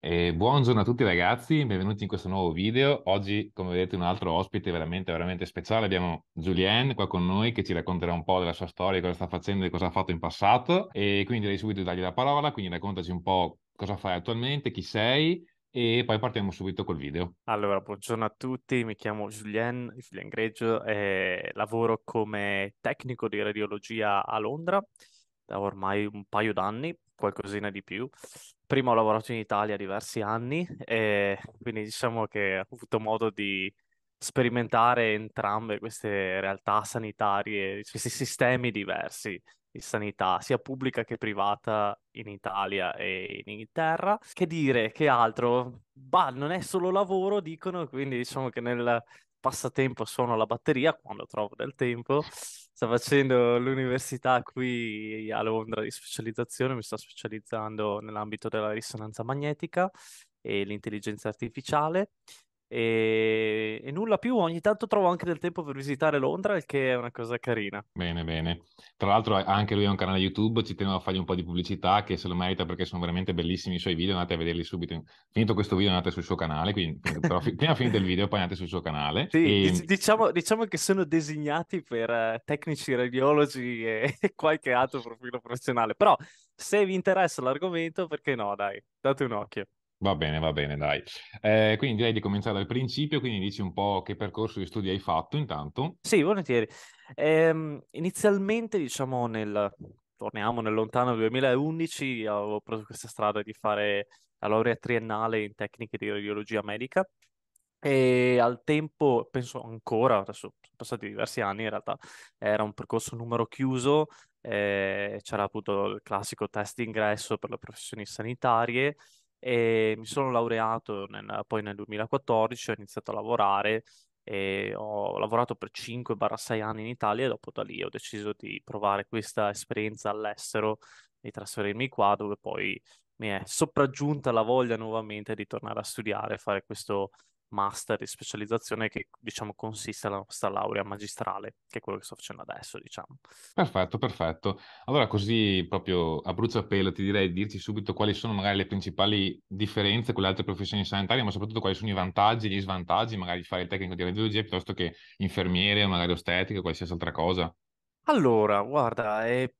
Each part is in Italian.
E buongiorno a tutti ragazzi, benvenuti in questo nuovo video. Oggi, come vedete, un altro ospite veramente, veramente speciale. Abbiamo Julien qua con noi che ci racconterà un po' della sua storia, cosa sta facendo e cosa ha fatto in passato. E quindi direi subito di dargli la parola, quindi raccontaci un po' cosa fai attualmente, chi sei e poi partiamo subito col video. Allora, buongiorno a tutti, mi chiamo Julien, Julien Greggio, e lavoro come tecnico di radiologia a Londra da ormai un paio d'anni, qualcosina di più prima ho lavorato in Italia diversi anni e quindi diciamo che ho avuto modo di sperimentare entrambe queste realtà sanitarie, questi sistemi diversi di sanità, sia pubblica che privata in Italia e in Inghilterra. Che dire, che altro? Bah, non è solo lavoro, dicono, quindi diciamo che nel passatempo suono la batteria quando trovo del tempo sta facendo l'università qui a Londra di specializzazione, mi sto specializzando nell'ambito della risonanza magnetica e l'intelligenza artificiale e, e, nulla più. Ogni tanto trovo anche del tempo per visitare Londra, il che è una cosa carina. Bene, bene. Tra l'altro, anche lui ha un canale YouTube. Ci tengo a fargli un po' di pubblicità che se lo merita perché sono veramente bellissimi i suoi video. Andate a vederli subito. Finito questo video, andate sul suo canale. Quindi, però, prima finite il video, poi andate sul suo canale. Sì, e... Mm, diciamo, diciamo, che sono designati per eh, tecnici radiologi e, e qualche altro profilo professionale. Però, se vi interessa l'argomento, perché no? Dai, date un occhio. Va bene, va bene, dai. Eh, quindi direi di cominciare dal principio, quindi dici un po' che percorso di studi hai fatto intanto. Sì, volentieri. Ehm, inizialmente, diciamo, nel, torniamo nel lontano 2011, avevo preso questa strada di fare la laurea triennale in tecniche di radiologia medica e al tempo, penso ancora, adesso sono passati diversi anni in realtà, era un percorso numero chiuso, eh, c'era appunto il classico test d'ingresso per le professioni sanitarie e mi sono laureato nel, poi nel 2014, ho iniziato a lavorare e ho lavorato per 5-6 anni in Italia e dopo da lì ho deciso di provare questa esperienza all'estero, di trasferirmi qua dove poi mi è sopraggiunta la voglia nuovamente di tornare a studiare, e fare questo master di specializzazione che diciamo consiste nella nostra laurea magistrale, che è quello che sto facendo adesso, diciamo. Perfetto, perfetto. Allora così proprio a bruciapelo ti direi di dirci subito quali sono magari le principali differenze con le altre professioni sanitarie, ma soprattutto quali sono i vantaggi e gli svantaggi magari di fare il tecnico di radiologia piuttosto che infermiere magari ostetica, qualsiasi altra cosa. Allora, guarda, eh,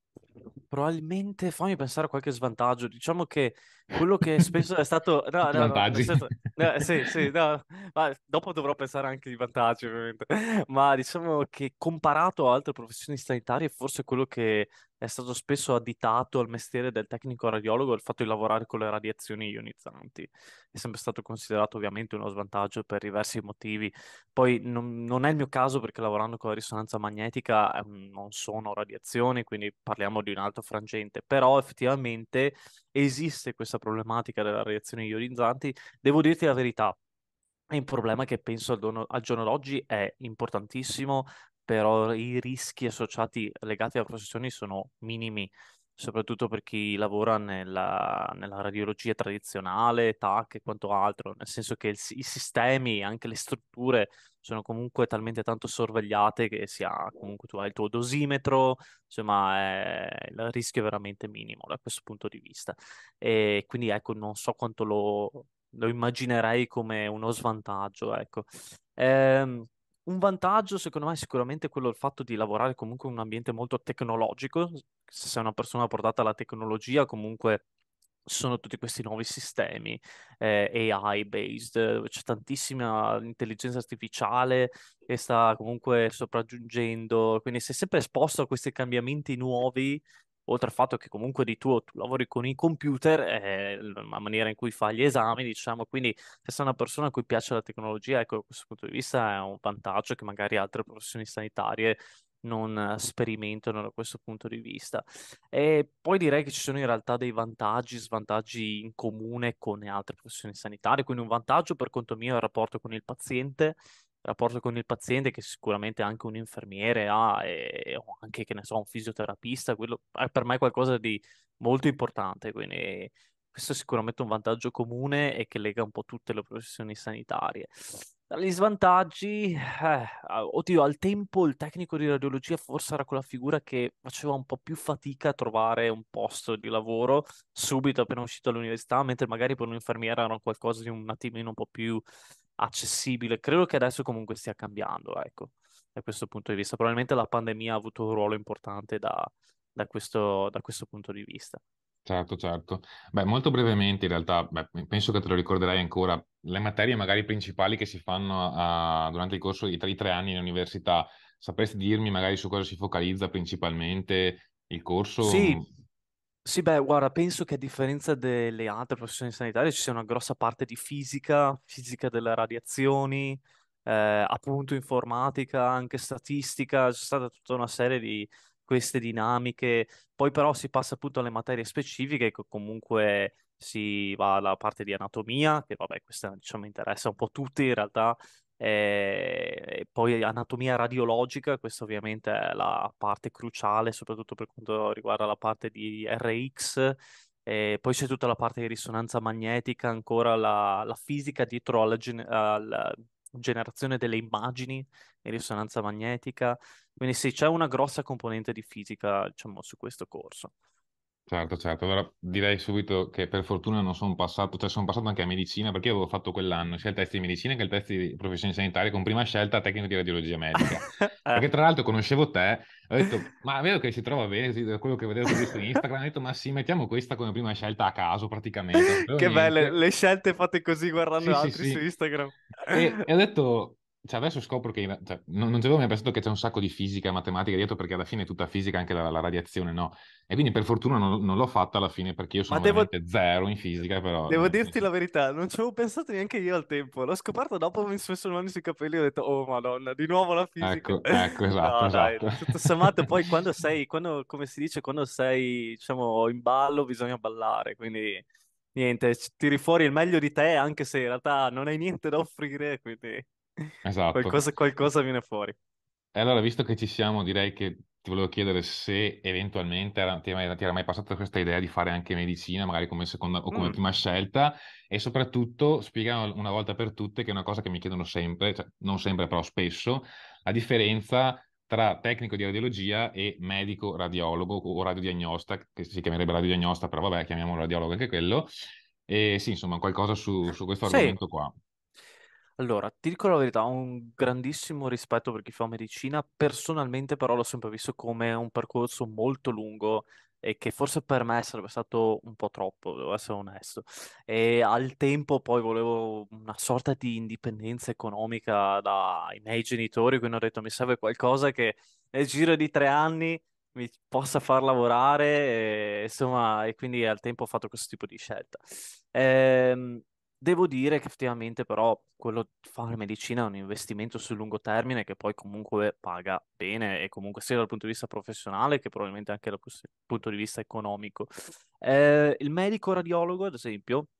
probabilmente fammi pensare a qualche svantaggio. Diciamo che quello che spesso è stato... No, no, Vantaggi. No, no, sì, sì, no, ma dopo dovrò pensare anche di vantaggi ovviamente, ma diciamo che comparato a altre professioni sanitarie forse quello che è stato spesso additato al mestiere del tecnico radiologo è il fatto di lavorare con le radiazioni ionizzanti, è sempre stato considerato ovviamente uno svantaggio per diversi motivi, poi non, non è il mio caso perché lavorando con la risonanza magnetica eh, non sono radiazioni, quindi parliamo di un altro frangente, però effettivamente esiste questa questa problematica della reazioni ionizzanti, devo dirti la verità, è un problema che penso al, dono, al giorno d'oggi è importantissimo, però i rischi associati legati alla professione sono minimi soprattutto per chi lavora nella, nella radiologia tradizionale, TAC e quanto altro, nel senso che il, i sistemi, anche le strutture sono comunque talmente tanto sorvegliate che si ha comunque tu hai il tuo dosimetro, insomma è, il rischio è veramente minimo da questo punto di vista. E quindi ecco, non so quanto lo, lo immaginerei come uno svantaggio, ecco. Ehm, un vantaggio, secondo me, è sicuramente quello del fatto di lavorare comunque in un ambiente molto tecnologico. Se sei una persona portata alla tecnologia, comunque sono tutti questi nuovi sistemi eh, AI based, c'è tantissima intelligenza artificiale che sta comunque sopraggiungendo, quindi sei sempre esposto a questi cambiamenti nuovi oltre al fatto che comunque di tuo tu lavori con i computer, eh, la maniera in cui fa gli esami, diciamo, quindi se sei una persona a cui piace la tecnologia, ecco, da questo punto di vista è un vantaggio che magari altre professioni sanitarie non eh, sperimentano da questo punto di vista. E poi direi che ci sono in realtà dei vantaggi, e svantaggi in comune con le altre professioni sanitarie, quindi un vantaggio per conto mio è il rapporto con il paziente, rapporto con il paziente che sicuramente anche un infermiere ha e, o anche, che ne so, un fisioterapista, quello è per me qualcosa di molto importante, quindi questo è sicuramente un vantaggio comune e che lega un po' tutte le professioni sanitarie. gli svantaggi, eh, oddio, al tempo il tecnico di radiologia forse era quella figura che faceva un po' più fatica a trovare un posto di lavoro subito appena uscito dall'università, mentre magari per un'infermiera era qualcosa di un attimino un po' più accessibile. Credo che adesso comunque stia cambiando, ecco, da questo punto di vista. Probabilmente la pandemia ha avuto un ruolo importante da, da, questo, da questo punto di vista. Certo, certo. Beh, molto brevemente in realtà, beh, penso che te lo ricorderai ancora, le materie magari principali che si fanno a, durante il corso di tre, tre anni in università, sapresti dirmi magari su cosa si focalizza principalmente il corso? Sì, sì, beh, guarda, penso che a differenza delle altre professioni sanitarie ci sia una grossa parte di fisica, fisica delle radiazioni, eh, appunto informatica, anche statistica, c'è stata tutta una serie di queste dinamiche. Poi però si passa appunto alle materie specifiche, che ecco, comunque si va alla parte di anatomia, che vabbè, questa diciamo interessa un po' tutti in realtà, e eh, poi anatomia radiologica, questa ovviamente è la parte cruciale, soprattutto per quanto riguarda la parte di RX. E eh, poi c'è tutta la parte di risonanza magnetica, ancora la, la fisica dietro alla, gen- alla, generazione delle immagini in risonanza magnetica. Quindi sì, c'è una grossa componente di fisica, diciamo, su questo corso. Certo, certo. Allora direi subito che per fortuna non sono passato, cioè sono passato anche a medicina perché avevo fatto quell'anno sia il test di medicina che il test di professione sanitaria con prima scelta tecnico di radiologia medica. Eh. perché tra l'altro conoscevo te, ho detto ma vedo che si trova bene da quello che vedevo su Instagram, ho detto ma sì mettiamo questa come prima scelta a caso praticamente. Che belle le scelte fatte così guardando sì, altri sì, sì. su Instagram. E, e ho detto cioè adesso scopro che cioè, non, non ci avevo mai pensato che c'è un sacco di fisica e matematica dietro perché alla fine è tutta fisica anche la, la radiazione no e quindi per fortuna non, non, l'ho fatta alla fine perché io sono devo... zero in fisica però devo eh, dirti la verità non ci avevo pensato neanche io al tempo l'ho scoperto dopo mi sono messo le mani sui capelli e ho detto oh madonna di nuovo la fisica ecco, ecco esatto, no, esatto. Dai, esatto. tutto sommato poi quando sei quando, come si dice quando sei diciamo in ballo bisogna ballare quindi niente tiri fuori il meglio di te anche se in realtà non hai niente da offrire quindi Esatto. Qualcosa, qualcosa viene fuori. E allora, visto che ci siamo, direi che ti volevo chiedere se eventualmente era, ti, era, ti, era, mai passata questa idea di fare anche medicina, magari come seconda o come mm. prima scelta, e soprattutto spiegare una volta per tutte, che è una cosa che mi chiedono sempre, cioè, non sempre però spesso, la differenza tra tecnico di radiologia e medico radiologo o radiodiagnosta, che si chiamerebbe radiodiagnosta, però vabbè, chiamiamolo radiologo anche quello. E sì, insomma, qualcosa su, su questo sì. argomento qua. Allora, ti dico la verità, ho un grandissimo rispetto per chi fa medicina, personalmente però l'ho sempre visto come un percorso molto lungo e che forse per me sarebbe stato un po' troppo, devo essere onesto. E al tempo poi volevo una sorta di indipendenza economica dai miei genitori, quindi ho detto mi serve qualcosa che nel giro di tre anni mi possa far lavorare, e, insomma, e quindi al tempo ho fatto questo tipo di scelta. Ehm, Devo dire che effettivamente però quello di fare medicina è un investimento sul lungo termine che poi comunque paga bene e comunque sia dal punto di vista professionale che probabilmente anche dal punto di vista economico. Eh, il medico radiologo, ad esempio,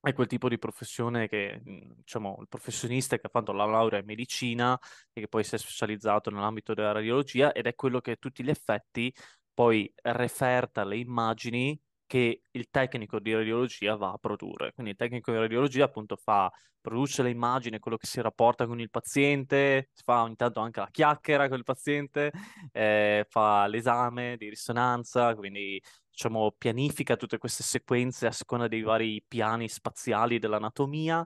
è quel tipo di professione che, mhmm, diciamo, il professionista che ha fatto la laurea in medicina e che poi si è specializzato nell'ambito della radiologia ed è quello che a tutti gli effetti poi referta le immagini che il tecnico di radiologia va a produrre. Quindi il tecnico di radiologia appunto fa, produce le immagini, quello che si rapporta con il paziente, fa ogni tanto anche la chiacchiera con il paziente, eh, fa l'esame di risonanza, quindi diciamo pianifica tutte queste sequenze a seconda dei vari piani spaziali dell'anatomia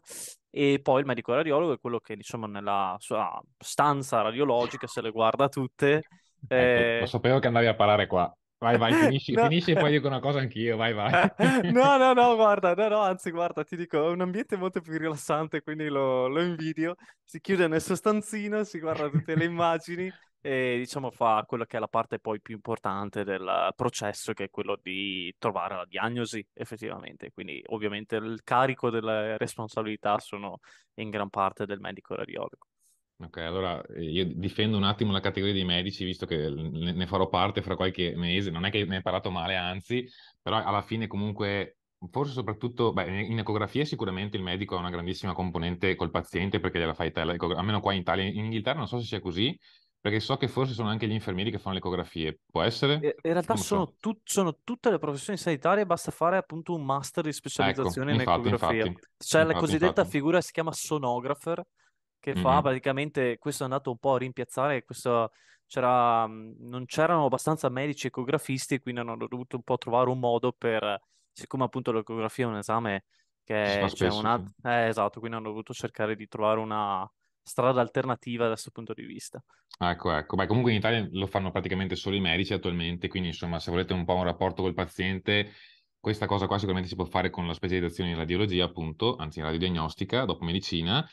e poi il medico radiologo è quello che diciamo nella sua stanza radiologica se le guarda tutte. Ecco, eh... Lo sapevo che andavi a parlare qua. Vai, vai, eh, finisci, no. finisci e poi dico una cosa anch'io, vai, vai. Eh, no, no, no, guarda, no, no, anzi, guarda, ti dico, è un ambiente molto più rilassante, quindi lo, lo invidio. Si chiude nel suo stanzino, si guarda tutte le immagini e diciamo fa quella che è la parte poi più importante del processo, che è quello di trovare la diagnosi effettivamente. Quindi ovviamente il carico delle responsabilità sono in gran parte del medico radiologo. Ok, allora eh, io difendo un attimo la categoria dei medici, visto che ne farò parte fra qualche mese, non è che ne hai parlato male, anzi, però alla fine comunque, forse soprattutto, beh, in ecografia sicuramente il medico ha una grandissima componente col paziente perché gliela fai te, almeno qua in Italia, in Inghilterra non so se sia così, perché so che forse sono anche gli infermieri che fanno le ecografie, può essere? In realtà sono, so? tu, sono, tutte le professioni sanitarie, basta fare appunto un master di ecco, specializzazione ecco, infatti, in ecografia. Infatti, C'è infatti, la cosiddetta figura che si chiama sonografer, che mm-hmm. fa praticamente, questo è andato un po' a rimpiazzare, questo, c'era, mhmm, non c'erano abbastanza medici ecografisti, quindi hanno dovuto un po' trovare un modo per, siccome appunto l'ecografia è un esame che c'è spesso, una... Eh, esatto, quindi hanno dovuto cercare di trovare una strada alternativa da questo punto di vista. Ecco, ecco. Beh, comunque in Italia lo fanno praticamente solo i medici attualmente, quindi insomma, se volete un po' un rapporto col paziente, questa cosa qua sicuramente si può fare con la specializzazione in radiologia, appunto, anzi in radiodiagnostica, dopo medicina,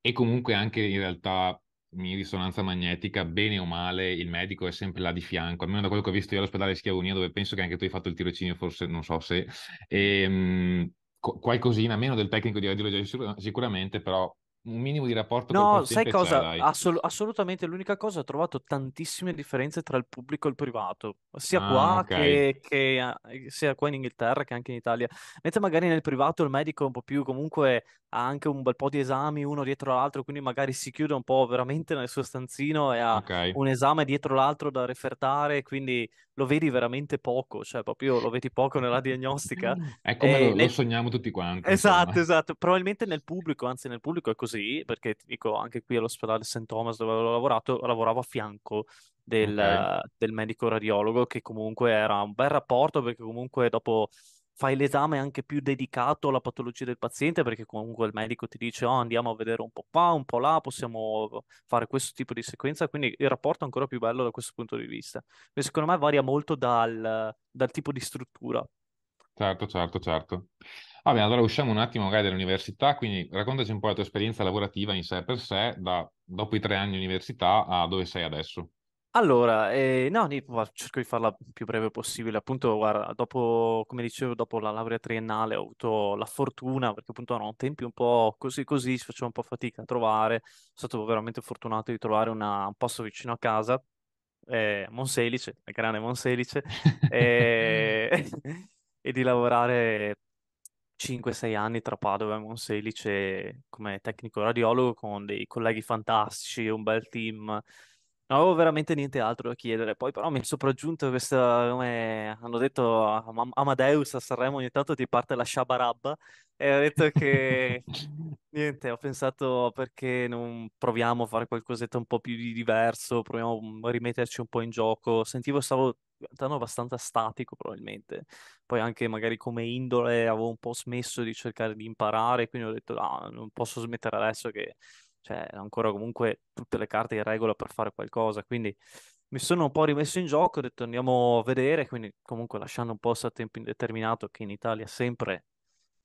e comunque anche in realtà in risonanza magnetica, bene o male, il medico è sempre là di fianco, almeno da quello che ho visto io all'ospedale Schiavonia, dove penso che anche tu hai fatto il tirocinio, forse non so se, e, um, qualcosina meno del tecnico di radiologia sicur- sicuramente, però un minimo di rapporto no, sai cosa? Assol- assolutamente l'unica cosa, ho trovato tantissime differenze tra il pubblico e il privato, sia ah, qua okay. che, che, eh, sia qua in Inghilterra che anche in Italia. Mentre magari nel privato il medico è un po' più, comunque ha anche un bel po' di esami uno dietro l'altro, quindi magari si chiude un po' veramente nel suo stanzino e ha okay. un esame dietro l'altro da refertare, quindi lo vedi veramente poco, cioè proprio lo vedi poco nella diagnostica. È come eh, lo, nel... lo, sogniamo tutti quanti. Esatto, insomma. esatto. Probabilmente nel pubblico, anzi nel pubblico è così, perché ti dico anche qui all'ospedale St. Thomas dove ho lavorato, lavoravo a fianco del, okay. del medico radiologo che comunque era un bel rapporto perché comunque dopo fai l'esame anche più dedicato alla patologia del paziente perché comunque il medico ti dice oh, andiamo a vedere un po' qua, un po' là, possiamo fare questo tipo di sequenza, quindi il rapporto è ancora più bello da questo punto di vista. E secondo me varia molto dal, dal tipo di struttura. Certo, certo, certo. Va bene, allora usciamo un attimo magari dall'università, quindi raccontaci un po' la tua esperienza lavorativa in sé per sé, da dopo i tre anni di università a dove sei adesso. Allora, eh, no, cerco di farla il più breve possibile. Appunto, guarda, dopo, come dicevo, dopo la laurea triennale ho avuto la fortuna, perché appunto erano tempi un po' così così, si faceva un po' fatica a trovare. Sono stato veramente fortunato di trovare una- un posto vicino a casa, eh, Monselice, la grande Monselice, eh, e di lavorare 5-6 anni tra Padova e Monselice come tecnico radiologo con dei colleghi fantastici, un bel team non avevo veramente niente altro da chiedere, poi però mi è sopraggiunto questa, come hanno detto a Amadeus a Sanremo, ogni tanto ti parte la sciabarabba e ho detto che niente, ho pensato perché non proviamo a fare qualcosetta un po' più di diverso, proviamo a rimetterci un po' in gioco, sentivo stavo diventando abbastanza statico probabilmente, poi anche magari come indole avevo un po' smesso di cercare di imparare, quindi ho detto no, non posso smettere adesso che cioè ancora comunque tutte le carte in regola per fare qualcosa, quindi mi sono un po' rimesso in gioco, ho detto andiamo a vedere, quindi comunque lasciando un posto a tempo indeterminato che in Italia sempre,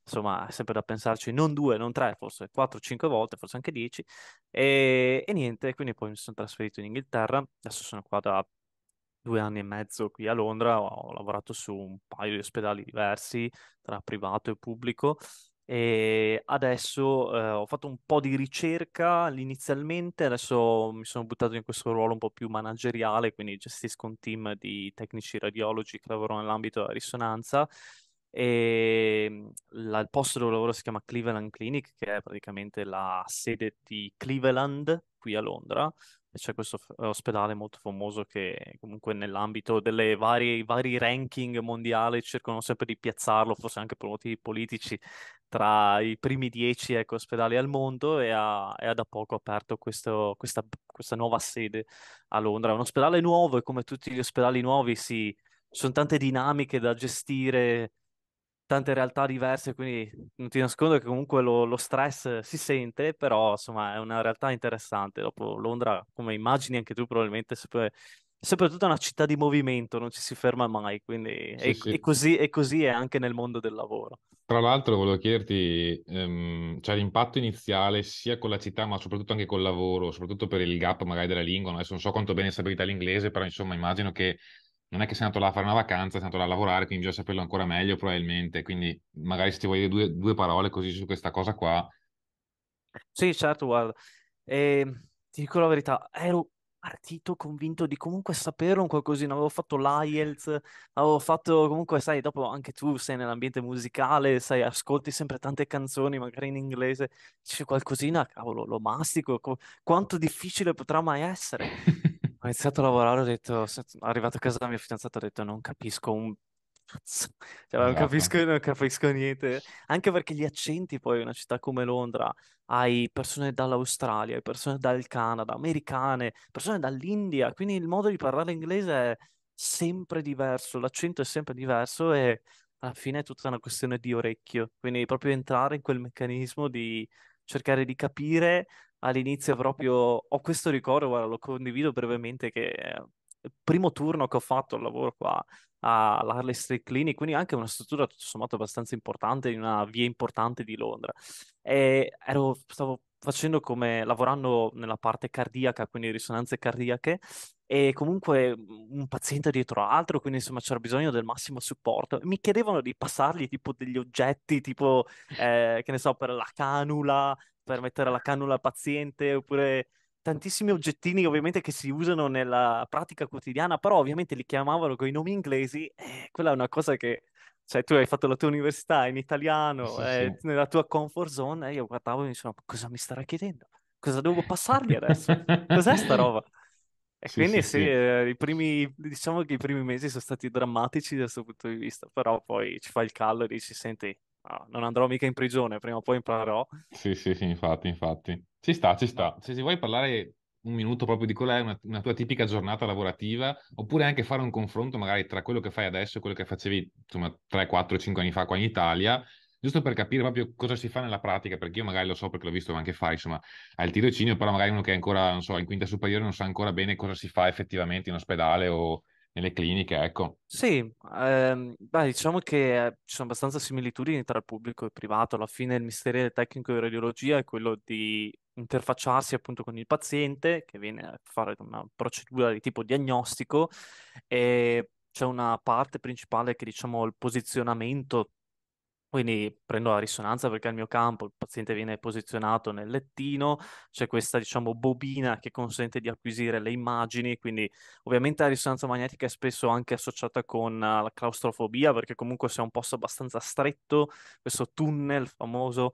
insomma, è sempre da pensarci, non due, non tre, forse quattro, cinque volte, forse anche dieci, e, e niente, quindi poi mi sono trasferito in Inghilterra, adesso sono qua da due anni e mezzo qui a Londra, ho lavorato su un paio di ospedali diversi, tra privato e pubblico, e adesso eh, ho fatto un po' di ricerca inizialmente, adesso mi sono buttato in questo ruolo un po' più manageriale, quindi gestisco un team di tecnici radiologi che lavorano nell'ambito della risonanza e ehm, il posto dove lavoro si chiama Cleveland Clinic, che è praticamente la sede di Cleveland qui a Londra, c'è questo f- ospedale molto famoso che comunque nell'ambito delle varie, vari ranking mondiali cercano sempre di piazzarlo, forse anche per motivi politici, tra i primi dieci ecco, ospedali al mondo e ha, e ha da poco aperto questo, questa, questa, nuova sede a Londra. È un ospedale nuovo e come tutti gli ospedali nuovi si, ci sono tante dinamiche da gestire tante realtà diverse, quindi non ti nascondo che comunque lo, lo stress si sente, però insomma è una realtà interessante. Dopo Londra, come immagini anche tu probabilmente, sempre, soprattutto è una città di movimento, non ci si ferma mai, quindi sì, è, sì. È, così, è, così, è anche nel mondo del lavoro. Tra l'altro volevo chiederti, ehm, cioè l'impatto iniziale sia con la città ma soprattutto anche col lavoro, soprattutto per il gap magari della lingua, adesso non so quanto bene sapete l'inglese, però insomma immagino che non è che sei andato là a fare una vacanza, sei andato là a lavorare, quindi bisogna saperlo ancora meglio probabilmente, quindi magari se ti vuoi dire due, due parole così su questa cosa qua. Sì, certo, guarda, E, ehm, ti dico la verità, ero partito convinto di comunque sapere un qualcosina, avevo fatto l'IELTS, avevo fatto comunque, sai, dopo anche tu sei nell'ambiente musicale, sai, ascolti sempre tante canzoni, magari in inglese, c'è qualcosina, cavolo, lo mastico, co- quanto difficile potrà mai essere? Ho iniziato a lavorare, ho detto, sono arrivato a casa la mia fidanzata, ho detto, non capisco un cioè, non esatto. capisco, non capisco niente. Anche perché gli accenti poi in una città come Londra hai persone dall'Australia, hai persone dal Canada, americane, persone dall'India, quindi il modo di parlare inglese è sempre diverso, l'accento è sempre diverso e alla fine è tutta una questione di orecchio, quindi proprio entrare in quel meccanismo di cercare di capire all'inizio proprio ho questo ricordo, guarda, lo condivido brevemente che il eh, primo turno che ho fatto il lavoro qua all'Harley Street Clinic, quindi anche una struttura tutto sommato abbastanza importante in una via importante di Londra. E ero, stavo facendo come lavorando nella parte cardiaca, quindi risonanze cardiache, e comunque mm, un paziente dietro l'altro, quindi insomma c'era bisogno del massimo supporto. Mi chiedevano di passargli tipo degli oggetti, tipo eh, che ne so, per la canula, per mettere la cannula al paziente oppure tantissimi oggettini ovviamente che si usano nella pratica quotidiana, però ovviamente li chiamavano con i nomi inglesi eh, quella è una cosa che, cioè tu hai fatto la tua università in italiano, sì, eh, sì. nella tua comfort zone, e eh, io guardavo e mi dicevo, cosa mi starà chiedendo? Cosa devo passargli adesso? Cos'è sta roba? E sì, quindi sì, eh, i primi, diciamo che i primi mesi sono stati drammatici da questo punto di vista, però poi ci fa il callo e dici, senti, ah, non andrò mica in prigione, prima o poi imparerò. Sì, sì, sì, infatti, infatti. Ci sta, ci sta. Se ci vuoi parlare un minuto proprio di quella è una, una, tua tipica giornata lavorativa, oppure anche fare un confronto magari tra quello che fai adesso e quello che facevi insomma 3, 4, 5 anni fa qua in Italia, giusto per capire proprio cosa si fa nella pratica, perché io magari lo so perché l'ho visto anche fare, insomma, al tirocinio, però magari uno che è ancora, non so, in quinta superiore non sa ancora bene cosa si fa effettivamente in ospedale o nelle cliniche, ecco. Sì, ehm, beh, diciamo che eh, ci sono abbastanza similitudini tra il pubblico e il privato. Alla fine il mestiere del tecnico di radiologia è quello di interfacciarsi appunto con il paziente che viene a fare una procedura di tipo diagnostico e c'è una parte principale che diciamo il posizionamento quindi prendo la risonanza perché è il mio campo il paziente viene posizionato nel lettino, c'è questa diciamo bobina che consente di acquisire le immagini, quindi ovviamente la risonanza magnetica è spesso anche associata con eh, la claustrofobia perché comunque si un posto abbastanza stretto, questo tunnel famoso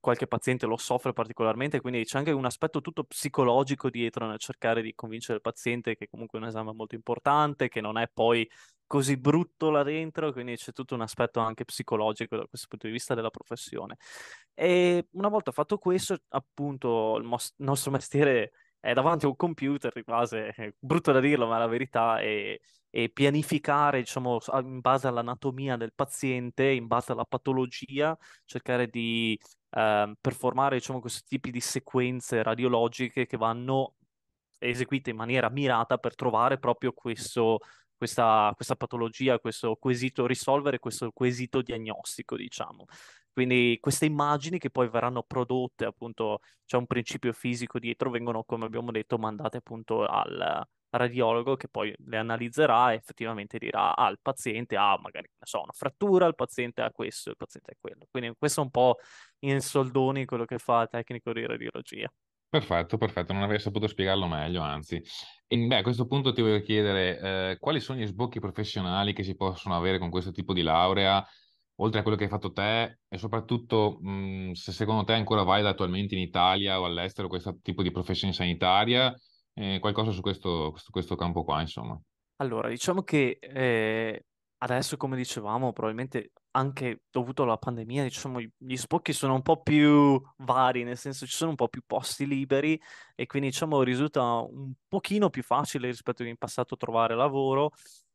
qualche paziente lo soffre particolarmente, quindi c'è anche un aspetto tutto psicologico dietro nel cercare di convincere il paziente che comunque è un esame molto importante, che non è poi così brutto là dentro, quindi c'è tutto un aspetto anche psicologico da questo punto di vista della professione. E una volta fatto questo, appunto, il mos- nostro mestiere è davanti a un computer, quasi, brutto da dirlo, ma è la verità, e, e pianificare, diciamo, in base all'anatomia del paziente, in base alla patologia, cercare di eh, performare, diciamo, questi tipi di sequenze radiologiche che vanno eseguite in maniera mirata per trovare proprio questo, questa, questa patologia, questo quesito, risolvere questo quesito diagnostico, diciamo. Quindi queste immagini che poi verranno prodotte, appunto, c'è un principio fisico dietro, vengono, come abbiamo detto, mandate appunto al radiologo che poi le analizzerà e effettivamente dirà al ah, paziente ha ah, magari so, una frattura, il paziente ha questo, il paziente ha quello. Quindi questo è un po' in soldoni quello che fa il tecnico di radiologia. Perfetto, perfetto, non avrei saputo spiegarlo meglio, anzi. E, beh, a questo punto ti voglio chiedere eh, quali sono gli sbocchi professionali che si possono avere con questo tipo di laurea oltre a quello che hai fatto te e soprattutto mh, mhmm, se secondo te è ancora valida attualmente in Italia o all'estero questo tipo di professione sanitaria, eh, qualcosa su questo, su questo, campo qua, insomma. Allora, diciamo che eh, adesso, come dicevamo, probabilmente anche dovuto alla pandemia, diciamo, gli sbocchi sono un po' più vari, nel senso ci sono un po' più posti liberi e quindi, diciamo, risulta un pochino più facile rispetto in passato trovare lavoro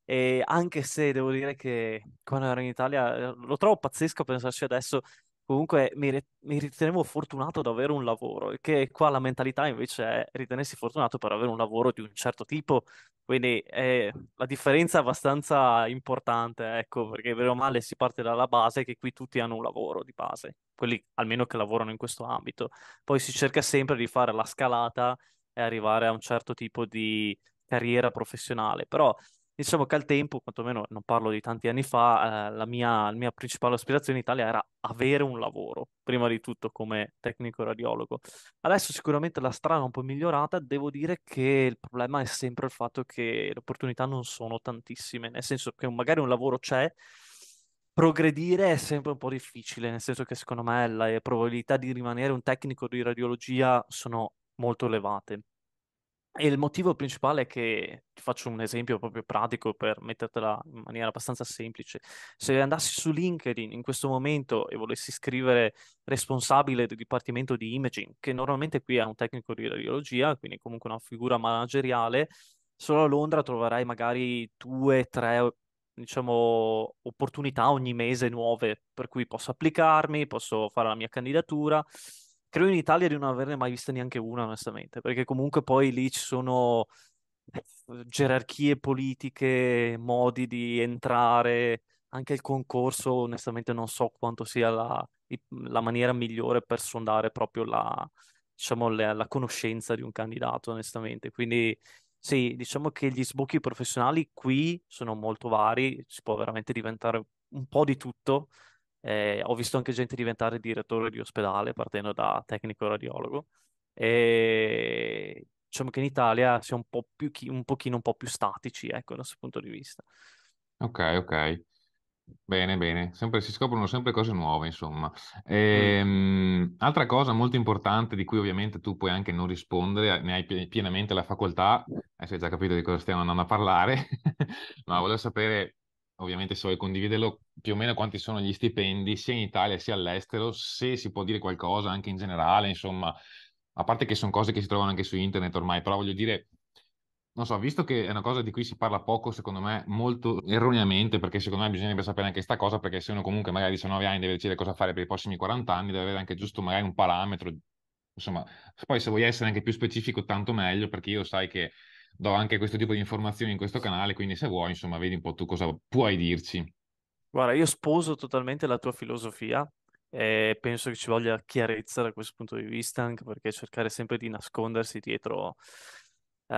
e anche se devo dire che quando ero in Italia eh, lo trovo pazzesco pensarci adesso, comunque mi, re- mi ritenevo fortunato ad avere un lavoro, e che qua la mentalità invece è ritenersi fortunato per avere un lavoro di un certo tipo, quindi eh, la differenza è abbastanza importante, ecco, perché vero o male si parte dalla base che qui tutti hanno un lavoro di base, quelli almeno che lavorano in questo ambito, poi si cerca sempre di fare la scalata e arrivare a un certo tipo di carriera professionale, però diciamo che al tempo, quantomeno non parlo di tanti anni fa, eh, la, mia, la, mia, principale aspirazione in Italia era avere un lavoro, prima di tutto come tecnico radiologo. Adesso sicuramente la strada è un po' migliorata, devo dire che il problema è sempre il fatto che le opportunità non sono tantissime, nel senso che magari un lavoro c'è, progredire è sempre un po' difficile, nel senso che secondo me le probabilità di rimanere un tecnico di radiologia sono molto elevate. E il motivo principale è che, ti faccio un esempio proprio pratico per mettertela in maniera abbastanza semplice, se andassi su LinkedIn in questo momento e volessi scrivere responsabile del dipartimento di imaging, che normalmente qui è un tecnico di radiologia, quindi comunque una figura manageriale, solo a Londra troverai magari due, tre, diciamo, opportunità ogni mese nuove per cui posso applicarmi, posso fare la mia candidatura credo in Italia di non averne mai vista neanche una, onestamente, perché comunque poi lì ci sono eh, gerarchie politiche, modi di entrare, anche il concorso, onestamente non so quanto sia la, la maniera migliore per sondare proprio la, diciamo, la, la conoscenza di un candidato, onestamente. Quindi sì, diciamo che gli sbocchi professionali qui sono molto vari, si può veramente diventare un po' di tutto eh, ho visto anche gente diventare direttore di ospedale partendo da tecnico radiologo. E diciamo che in Italia siamo un po' più, un pochino un po' più statici, ecco, dal suo punto di vista. Ok, ok. Bene, bene, sempre, si scoprono sempre cose nuove, insomma. Mm. Ehm, altra cosa molto importante di cui ovviamente tu puoi anche non rispondere, eh, ne hai pienamente la facoltà, adesso hai già capito di cosa stiamo andando a parlare, ma mm. volevo sapere ovviamente se vuoi condividerlo, più o meno quanti sono gli stipendi sia in Italia sia all'estero, se si può dire qualcosa anche in generale, insomma, a parte che sono cose che si trovano anche su internet ormai, però voglio dire, non so, visto che è una cosa di cui si parla poco, secondo me, molto erroneamente, perché secondo me bisognerebbe sapere anche questa cosa, perché se uno comunque magari a 19 anni deve decidere cosa fare per i prossimi 40 anni, deve avere anche giusto magari un parametro, insomma, poi se vuoi essere anche più specifico tanto meglio, perché io sai che do anche questo tipo di informazioni in questo canale, quindi se vuoi, insomma, vedi un po' tu cosa puoi dirci. Guarda, io sposo totalmente la tua filosofia e penso che ci voglia chiarezza da questo punto di vista, anche perché cercare sempre di nascondersi dietro eh,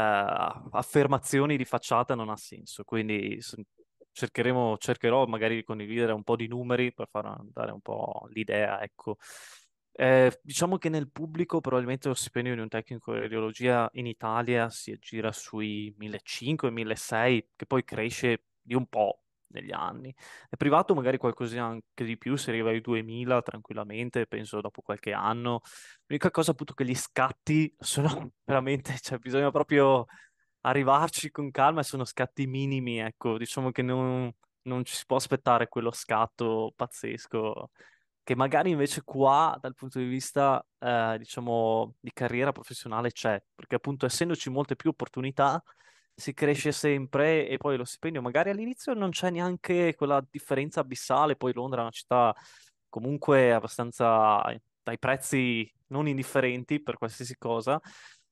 affermazioni di facciata non ha senso. Quindi cercheremo, cercherò magari di condividere un po' di numeri per far andare un po' l'idea, ecco, eh, diciamo che nel pubblico probabilmente lo stipendio di un tecnico di radiologia in Italia si aggira sui 1.500-1.600, che poi cresce di un po' negli anni. Nel privato magari qualcosina anche di più, si arriva ai 2000 tranquillamente, penso dopo qualche anno. L'unica cosa appunto che gli scatti sono veramente, cioè bisogna proprio arrivarci con calma, e sono scatti minimi, ecco, diciamo che non, non ci si può aspettare quello scatto pazzesco che magari invece qua dal punto di vista, eh, diciamo, di carriera professionale c'è, perché appunto essendoci molte più opportunità si cresce sempre e poi lo stipendio magari all'inizio non c'è neanche quella differenza abissale, poi Londra è una città comunque abbastanza eh, dai prezzi non indifferenti per qualsiasi cosa,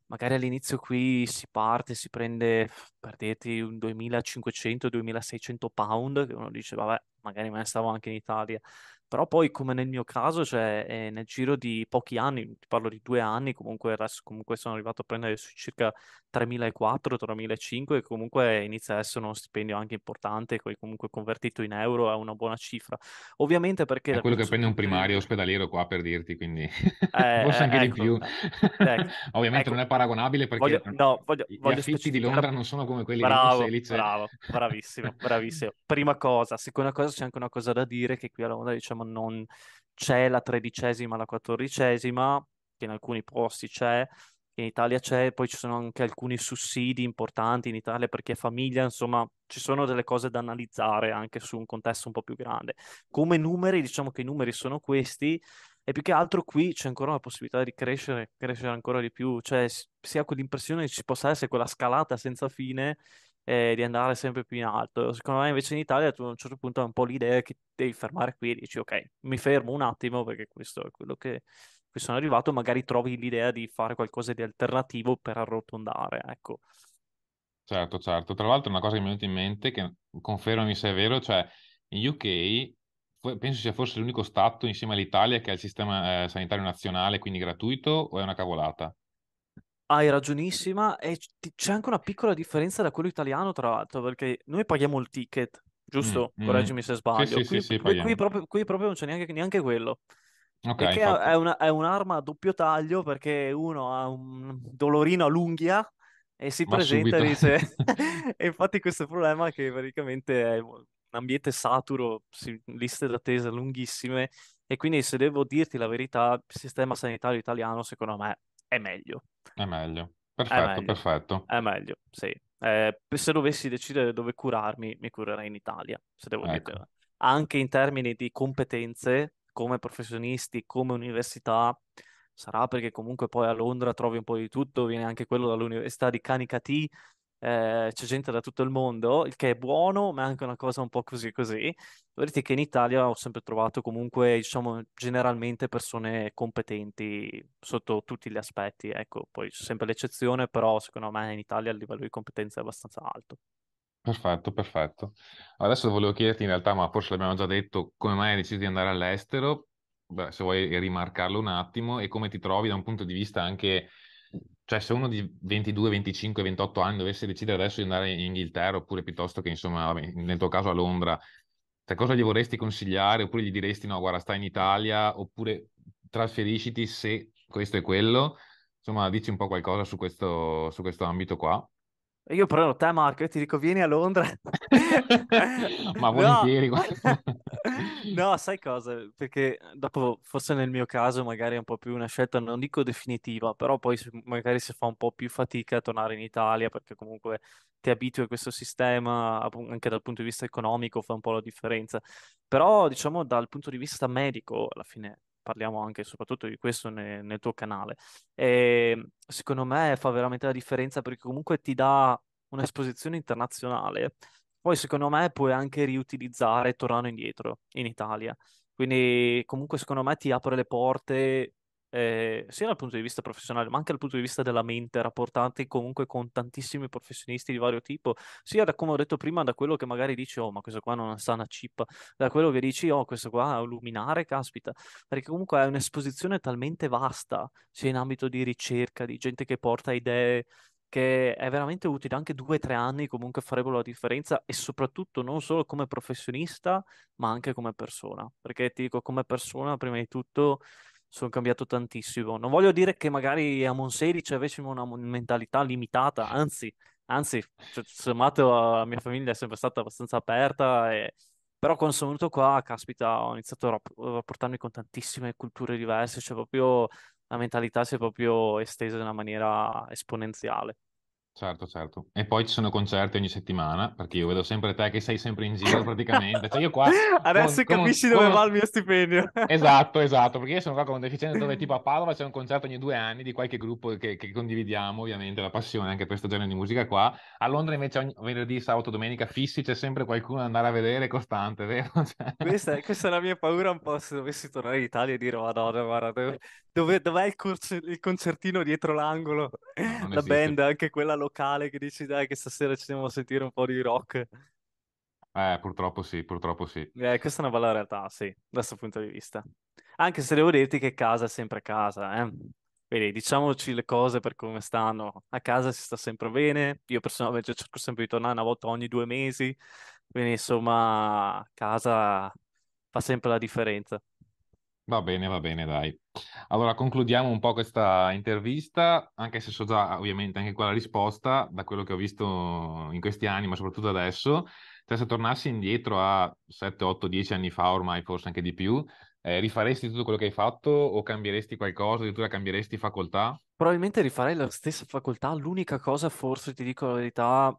magari all'inizio qui si parte, si prende per dirti un 2500-2600 pound, che uno dice vabbè, magari me ne stavo anche in Italia, però poi, come nel mio caso, cioè, eh, nel giro di pochi anni, ti parlo di due anni, comunque, adesso, comunque sono arrivato a prendere circa 3.400-3.500 comunque inizia ad essere uno stipendio anche importante, poi comunque convertito in euro è una buona cifra. Ovviamente perché... È quello che prende un primario ospedaliero qua per dirti, quindi eh, forse anche eh, ecco, di più. Eh, ecco, Ovviamente ecco. non è paragonabile perché voglio, no, voglio, gli voglio specific... di Londra non sono come quelli bravo, di cioè Bravo, bravissimo, bravissimo. Prima cosa. Seconda cosa, c'è anche una cosa da dire che qui a Londra diciamo diciamo non c'è la tredicesima, la quattordicesima, che in alcuni posti c'è, in Italia c'è, poi ci sono anche alcuni sussidi importanti in Italia per chi è famiglia, insomma ci sono delle cose da analizzare anche su un contesto un po' più grande. Come numeri, diciamo che i numeri sono questi, e più che altro qui c'è ancora la possibilità di crescere, crescere ancora di più, cioè si ha quell'impressione che ci possa essere quella scalata senza fine eh, di andare sempre più in alto. Secondo me invece in Italia tu a un certo punto hai un po' l'idea che devi fermare qui e dici ok, mi fermo un attimo perché questo è quello che cui sono arrivato, magari trovi l'idea di fare qualcosa di alternativo per arrotondare, ecco. Certo, certo. Tra l'altro una cosa che mi è venuta in mente, che confermi se è vero, cioè in UK penso sia forse l'unico stato insieme all'Italia che ha il sistema eh, sanitario nazionale, quindi gratuito, o è una cavolata? Hai ragionissima e c'è anche una piccola differenza da quello italiano, tra l'altro, perché noi paghiamo il ticket, giusto? Mm, mm. Correggimi mm. se sbaglio. Sì, qui, sì, sì, qui, qui, proprio, qui, proprio, non c'è neanche, neanche quello. Okay, che è, una, è, un'arma a doppio taglio perché uno ha un dolorino all'unghia e si Ma presenta subito. e dice... e infatti questo è il problema che praticamente è un ambiente saturo, liste d'attesa lunghissime e quindi se devo dirti la verità, il sistema sanitario italiano secondo me è meglio. È meglio. Perfetto, è meglio. perfetto. È meglio, sì. Eh, se dovessi decidere dove curarmi, mi curerei in Italia, se devo ecco. dire. Anche in termini di competenze, come professionisti, come università, sarà perché comunque poi a Londra trovi un po' di tutto, viene anche quello dall'università di Canicati, eh, c'è gente da tutto il mondo, il che è buono, ma è anche una cosa un po' così così. Vedete che in Italia ho sempre trovato comunque, diciamo, generalmente persone competenti sotto tutti gli aspetti, ecco, poi c'è sempre l'eccezione, però secondo me in Italia il livello di competenza è abbastanza alto. Perfetto, perfetto. Adesso volevo chiederti in realtà, ma forse l'abbiamo già detto, come mai hai deciso di andare all'estero? Beh, se vuoi rimarcarlo un attimo e come ti trovi da un punto di vista anche cioè, se uno di 22, 25, 28 anni dovesse decidere adesso di andare in Inghilterra oppure piuttosto che, insomma, nel tuo caso a Londra, cioè, cosa gli vorresti consigliare? Oppure gli diresti no, guarda, stai in Italia, oppure trasferisciti se questo è quello? Insomma, dici un po' qualcosa su questo, su questo ambito qua. Io però te, Marco, ti dico vieni a Londra. Ma volentieri. No. no, sai cosa? Perché eh, dopo, forse nel mio caso, magari è un po' più una scelta, non dico definitiva, però poi magari si fa un po' più fatica a tornare in Italia perché comunque ti abitui a questo sistema, anche dal punto di vista economico fa un po' la differenza. Però, diciamo, dal punto di vista medico, alla fine parliamo anche e soprattutto di questo nel, nel tuo canale. E ehm, secondo me fa veramente la differenza perché comunque ti dà un'esposizione internazionale poi secondo me puoi anche riutilizzare tornando indietro in Italia. Quindi comunque secondo me ti apre le porte eh, sia dal punto di vista professionale, ma anche dal punto di vista della mente, rapportati comunque con tantissimi professionisti di vario tipo, sia da come ho detto prima, da quello che magari dici, oh, ma questo qua non sa una chip, da quello che dici, oh, questo qua è un luminare, caspita, perché comunque è un'esposizione talmente vasta, sia in ambito di ricerca, di gente che porta idee che è veramente utile, anche due o tre anni comunque farebbero la differenza e soprattutto non solo come professionista, ma anche come persona, perché ti dico come persona prima di tutto sono cambiato tantissimo. Non voglio dire che magari a Monserice avessimo una mentalità limitata, anzi, anzi, sommato la mia famiglia è sempre stata abbastanza aperta, e... però quando sono venuto qua, caspita, ho iniziato a rapportarmi con tantissime culture diverse, cioè proprio la mentalità si è proprio estesa in una maniera esponenziale. Certo, certo. E poi ci sono concerti ogni settimana, perché io vedo sempre te che sei sempre in giro praticamente. Cioè io qua... Adesso con, capisci con, dove con... va il mio stipendio. Esatto, esatto, perché io sono qua con un deficiente dove tipo a Padova c'è un concerto ogni due anni di qualche gruppo che, che condividiamo ovviamente la passione anche per questo genere di musica qua. A Londra invece ogni venerdì, sabato, domenica fissi c'è sempre qualcuno da andare a vedere costante, vero? Cioè... Questa, questa, è la mia paura un po' se dovessi tornare in Italia e dire madonna, guarda, dove, dove, dov'è il, corso, il concertino dietro l'angolo? No, la esiste. band, anche quella locale che dici dai che stasera ci andiamo a sentire un po' di rock. Eh, purtroppo sì, purtroppo sì. Eh, questa è una bella realtà, sì, da questo punto di vista. Anche se devo dirti che casa è sempre casa, eh. Vedi, diciamoci le cose per come stanno. A casa si sta sempre bene, io personalmente cerco sempre di tornare una volta ogni due mesi, quindi insomma, casa fa sempre la differenza. Va bene, va bene, dai. Allora concludiamo un po' questa intervista, anche se so già ovviamente anche qua la risposta, da quello che ho visto in questi anni, ma soprattutto adesso, cioè se tornassi indietro a 7, 8, 10 anni fa ormai, forse anche di più, eh, rifaresti tutto quello che hai fatto o cambieresti qualcosa, addirittura cambieresti facoltà? Probabilmente rifarei la stessa facoltà, l'unica cosa forse, ti dico la verità,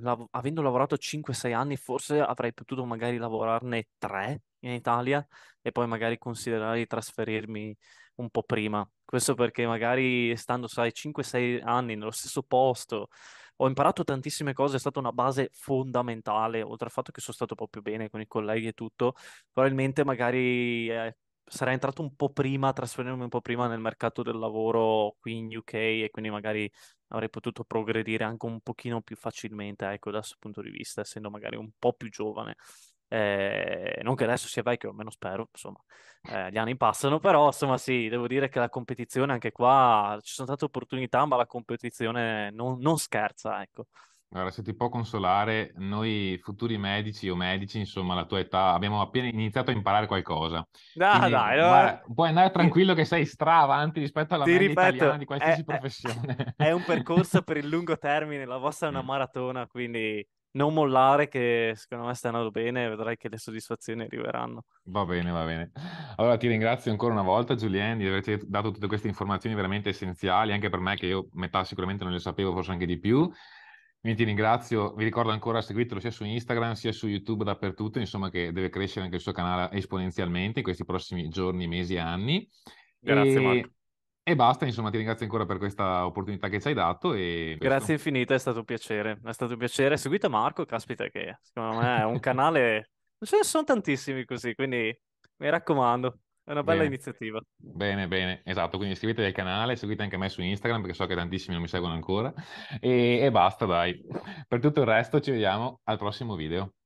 Lav- avendo lavorato 5-6 anni, forse avrei potuto magari lavorarne 3 in Italia e poi magari considerare di trasferirmi un po' prima. Questo perché magari stando, sai, 5-6 anni nello stesso posto, ho imparato tantissime cose, è stata una base fondamentale, oltre al fatto che sono stato proprio bene con i colleghi e tutto, probabilmente magari eh, sarei entrato un po' prima, trasferendomi un po' prima nel mercato del lavoro qui in UK e quindi magari avrei potuto progredire anche un pochino più facilmente, ecco, da questo punto di vista, essendo magari un po' più giovane. Eh, non che adesso sia vecchio, almeno spero, insomma, eh, gli anni passano, però insomma sì, devo dire che la competizione anche qua, ci sono tante opportunità, ma la competizione non, non scherza, ecco. Allora, se ti può consolare, noi futuri medici o medici, insomma, la tua età, abbiamo appena iniziato a imparare qualcosa. No, Quindi, dai, allora... puoi andare tranquillo che sei stra avanti rispetto alla media ripeto, italiana di qualsiasi è, professione. È, è un percorso per il lungo termine, la vostra è una maratona, quindi non mollare che secondo me sta andando bene e vedrai che le soddisfazioni arriveranno. Va bene, va bene. Allora ti ringrazio ancora una volta Giuliani di averci dato tutte queste informazioni veramente essenziali anche per me che io metà sicuramente non le sapevo, forse anche di più. Quindi ti ringrazio, vi ricordo ancora seguitelo sia su Instagram sia su YouTube dappertutto, insomma che deve crescere anche il suo canale esponenzialmente in questi prossimi giorni, mesi e anni. Grazie e... Marco. E basta, insomma, ti ringrazio ancora per questa opportunità che ci hai dato. E... Grazie infinite, è stato un piacere. È stato un piacere. Seguite Marco, caspita che secondo me è un canale... Non ce ne sono tantissimi così, quindi mi raccomando. È una bella bene. iniziativa. Bene, bene, esatto. Quindi iscrivetevi al canale, seguite anche me su Instagram perché so che tantissimi non mi seguono ancora. E, e basta, dai. Per tutto il resto ci vediamo al prossimo video.